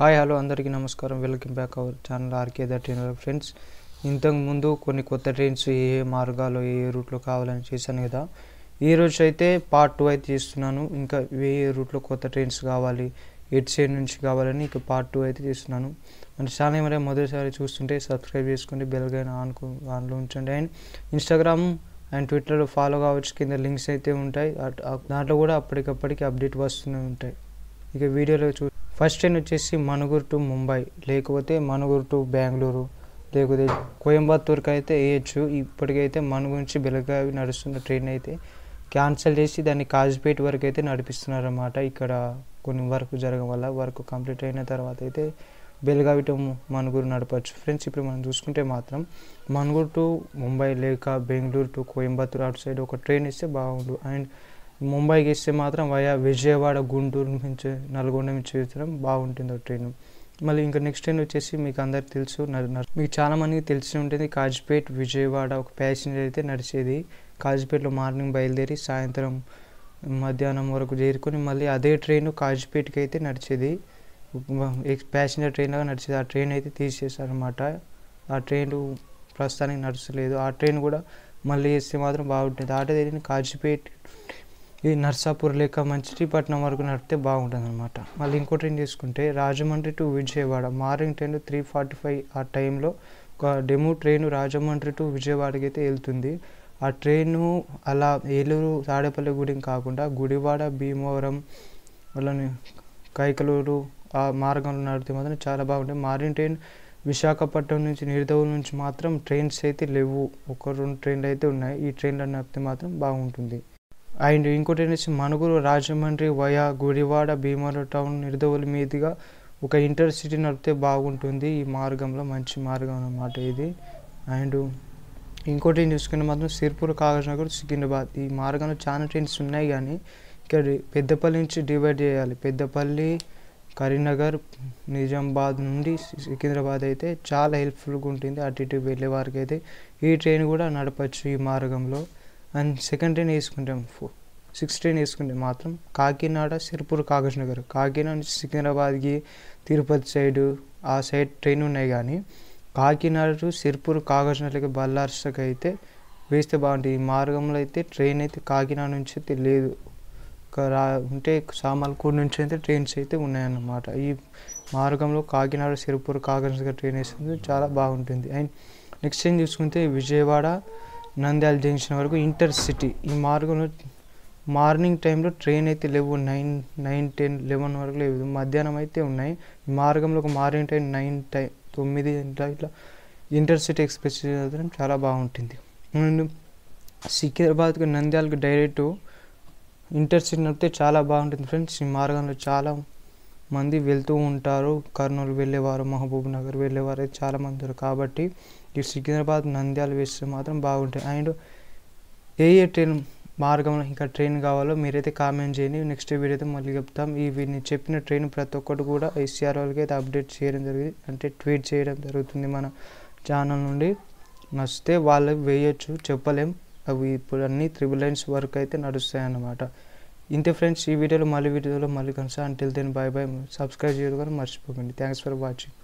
hi hello అందరికీ నమస్కారం welcome back our channel RK the train friends ఇంతకుముందు కొన్ని కొత్త ట్రైన్స్ ఏ ఏ మార్గాలు ఏ ఏ రూట్లో కావాలని చేశాను కదా ఈరోజు అయితే పార్ట్ టూ అయితే చేస్తున్నాను ఇంకా ఏ ఏ రూట్లో కొత్త ట్రైన్స్ కావాలి ఎట్ సైడ్ నుంచి కావాలని ఇంకా పార్ట్ టూ అయితే చేస్తున్నాను మన ఛానల్ ఏమైనా మొదటిసారి చూస్తుంటే సబ్స్క్రైబ్ చేసుకోండి బెల్గైన ఆన్ ఆన్లో ఉంచండి అండ్ ఇన్స్టాగ్రామ్ అండ్ ట్విట్టర్లో ఫాలో కావచ్చు కింద లింక్స్ అయితే ఉంటాయి దాంట్లో కూడా అప్పటికప్పటికి అప్డేట్ వస్తూనే ఉంటాయి ఇక వీడియోలో చూ ఫస్ట్ ట్రైన్ వచ్చేసి మనుగురు టు ముంబై లేకపోతే మనుగురు టు బెంగళూరు లేకపోతే కోయంబత్తూర్కి అయితే వేయచ్చు ఇప్పటికైతే మన నుంచి బెలగావి నడుస్తున్న ట్రైన్ అయితే క్యాన్సిల్ చేసి దాన్ని కాజ్పేట్ వరకు అయితే నడిపిస్తున్నారన్నమాట ఇక్కడ కొన్ని వర్క్ జరగడం వల్ల వర్క్ కంప్లీట్ అయిన తర్వాత అయితే బెలగావి టు మనుగురు నడపచ్చు ఫ్రెండ్స్ ఇప్పుడు మనం చూసుకుంటే మాత్రం మనుగురు టు ముంబై లేక బెంగళూరు టు కోయంబత్తూరు అటు సైడ్ ఒక ట్రైన్ ఇస్తే బాగుండు అండ్ ముంబైకి ఇస్తే మాత్రం వయా విజయవాడ గుంటూరు నుంచి నల్గొండ నుంచి ఇవ్వడం బాగుంటుంది ఆ ట్రైన్ మళ్ళీ ఇంకా నెక్స్ట్ ట్రైన్ వచ్చేసి మీకు అందరికి తెలుసు మీకు చాలామందికి తెలిసి ఉంటుంది కాజ్పేట్ విజయవాడ ఒక ప్యాసింజర్ అయితే నడిచేది కాజ్పేట్లో మార్నింగ్ బయలుదేరి సాయంత్రం మధ్యాహ్నం వరకు చేరుకొని మళ్ళీ అదే ట్రైన్ కాజ్పేట్కి అయితే నడిచేది ప్యాసింజర్ ట్రైన్లాగా నడిచేది ఆ ట్రైన్ అయితే తీసేసారనమాట ఆ ట్రైన్ ప్రస్తుతానికి నడుస్తలేదు ఆ ట్రైన్ కూడా మళ్ళీ వేస్తే మాత్రం బాగుంటుంది ఆట తెలియని కాజ్పేట్ ఈ నర్సాపూర్ లేక మచిలీపట్నం వరకు నడిపితే బాగుంటుంది అనమాట మళ్ళీ ఇంకోటి ఏం చేసుకుంటే Rajahmundry to Vijayawada morning ten three forty five ఆ టైంలో ఒక డెమో ట్రైన్ రాజమండ్రి టు విజయవాడకి అయితే వెళ్తుంది ఆ ట్రైను అలా ఏలూరు తాడేపల్లి గుడిని కాకుండా గుడివాడ భీమవరం వాళ్ళని కైకలూరు ఆ మార్గంలో నడిపితే మాత్రం చాలా బాగుంటుంది మార్నింగ్ ట్రైన్ విశాఖపట్నం నుంచి నిర్దవుల నుంచి మాత్రం ట్రైన్స్ అయితే లేవు ఒక రెండు ట్రైన్లు అయితే ఉన్నాయి ఈ ట్రైన్లో నడిపితే మాత్రం బాగుంటుంది అండ్ ఇంకోటి అనేసి మనుగురు రాజమండ్రి వయా గుడివాడ భీమవరం టౌన్ నిర్దవుల మీదుగా ఒక ఇంటర్సిటీ నడిపితే బాగుంటుంది ఈ మార్గంలో మంచి మార్గం అన్నమాట ఇది అండ్ ఇంకోటి చూసుకుంటే మాత్రం సిర్పూర్ నగర్ సికింద్రాబాద్ ఈ మార్గంలో చాలా ట్రైన్స్ ఉన్నాయి కానీ ఇక్కడ పెద్దపల్లి నుంచి డివైడ్ చేయాలి పెద్దపల్లి కరీంనగర్ నిజామాబాద్ నుండి సికింద్రాబాద్ అయితే చాలా హెల్ప్ఫుల్గా ఉంటుంది అటు ఇటు వెళ్ళే వారికి అయితే ఈ ట్రైన్ కూడా నడపచ్చు ఈ మార్గంలో అండ్ సెకండ్ ట్రైన్ వేసుకుంటే ఫోర్ సిక్స్ ట్రైన్ వేసుకుంటే మాత్రం కాకినాడ సిరిపూర్ నగర్ కాకినాడ నుంచి సికింద్రాబాద్కి తిరుపతి సైడు ఆ సైడ్ ట్రైన్ ఉన్నాయి కానీ కాకినాడ టు సిరిపూర్ కాగజ్నగర్కి బల్లార్సకి అయితే వేస్తే బాగుంటుంది ఈ మార్గంలో అయితే ట్రైన్ అయితే కాకినాడ నుంచి అయితే లేదు రా ఉంటే సామర్లకోట నుంచి అయితే ట్రైన్స్ అయితే ఉన్నాయన్నమాట ఈ మార్గంలో కాకినాడ సిరిపూర్ నగర్ ట్రైన్ వేస్తుంది చాలా బాగుంటుంది అండ్ నెక్స్ట్ ట్రైన్ చూసుకుంటే విజయవాడ నంద్యాల జంక్షన్ వరకు ఇంటర్ సిటీ ఈ మార్గంలో మార్నింగ్ టైంలో ట్రైన్ అయితే లేవు నైన్ నైన్ టెన్ లెవెన్ వరకు లేవు మధ్యాహ్నం అయితే ఉన్నాయి ఈ మార్గంలో ఒక మార్నింగ్ టైం నైన్ టైం తొమ్మిది ఇట్లా ఇంటర్ సిటీ ఎక్స్ప్రెస్ చాలా బాగుంటుంది అండ్ సికింద్రాబాద్కి నంద్యాలకు డైరెక్ట్ ఇంటర్ సిటీ నడిపితే చాలా బాగుంటుంది ఫ్రెండ్స్ ఈ మార్గంలో చాలా మంది వెళ్తూ ఉంటారు కర్నూలు వెళ్ళేవారు మహబూబ్ నగర్ వెళ్ళేవారు చాలా మంది ఉంటారు కాబట్టి ఈ సికింద్రాబాద్ నంద్యాల వేస్తే మాత్రం బాగుంటాయి అండ్ ఏ ఏ ట్రైన్ మార్గంలో ఇంకా ట్రైన్ కావాలో మీరైతే కామెంట్ చేయండి నెక్స్ట్ వీడియో అయితే మళ్ళీ చెప్తాం ఈ వీడిని చెప్పిన ట్రైన్ ప్రతి ఒక్కటి కూడా ఐసీఆర్ వాళ్ళకి అయితే అప్డేట్ చేయడం జరిగింది అంటే ట్వీట్ చేయడం జరుగుతుంది మన ఛానల్ నుండి నచ్చితే వాళ్ళకి వేయచ్చు చెప్పలేం అవి ఇప్పుడు అన్నీ త్రిబుల్ లైన్స్ వరకు అయితే నడుస్తాయి అన్నమాట ఇంతే ఫ్రెండ్స్ ఈ వీడియోలో మళ్ళీ వీడియోలో మళ్ళీ కలుసా until then bye bye subscribe చేయడం కూడా మర్చిపోకండి థ్యాంక్స్ ఫర్ వాచింగ్